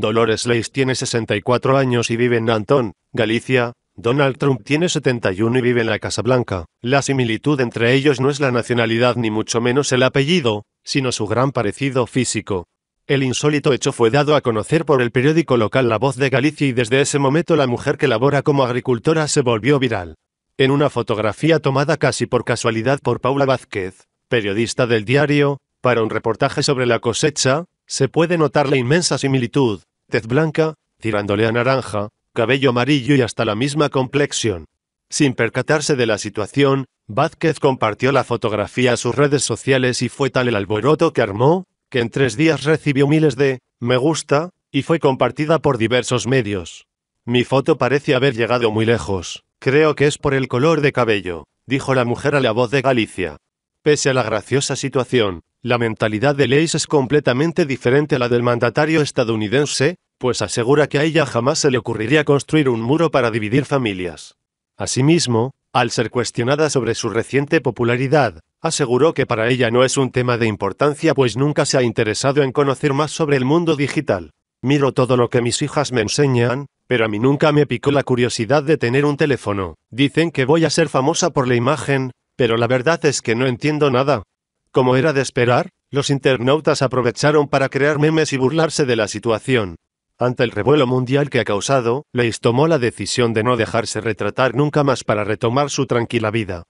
Dolores Leis tiene 64 años y vive en Antón, Galicia. Donald Trump tiene 71 y vive en la Casa Blanca. La similitud entre ellos no es la nacionalidad ni mucho menos el apellido, sino su gran parecido físico. El insólito hecho fue dado a conocer por el periódico local La Voz de Galicia y desde ese momento la mujer que labora como agricultora se volvió viral. En una fotografía tomada casi por casualidad por Paula Vázquez, periodista del diario, para un reportaje sobre la cosecha, se puede notar la inmensa similitud, tez blanca, tirándole a naranja, cabello amarillo y hasta la misma complexión. Sin percatarse de la situación, Vázquez compartió la fotografía a sus redes sociales y fue tal el alboroto que armó, que en tres días recibió miles de me gusta, y fue compartida por diversos medios. Mi foto parece haber llegado muy lejos, creo que es por el color de cabello, dijo la mujer a la voz de Galicia. Pese a la graciosa situación, la mentalidad de Leis es completamente diferente a la del mandatario estadounidense, pues asegura que a ella jamás se le ocurriría construir un muro para dividir familias. Asimismo, al ser cuestionada sobre su reciente popularidad, aseguró que para ella no es un tema de importancia pues nunca se ha interesado en conocer más sobre el mundo digital. Miro todo lo que mis hijas me enseñan, pero a mí nunca me picó la curiosidad de tener un teléfono. Dicen que voy a ser famosa por la imagen, pero la verdad es que no entiendo nada. Como era de esperar, los internautas aprovecharon para crear memes y burlarse de la situación. Ante el revuelo mundial que ha causado, Leis tomó la decisión de no dejarse retratar nunca más para retomar su tranquila vida.